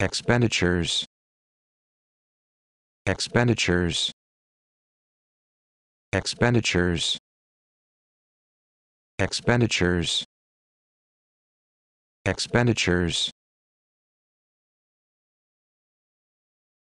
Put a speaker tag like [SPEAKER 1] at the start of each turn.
[SPEAKER 1] expenditures expenditures expenditures expenditures expenditures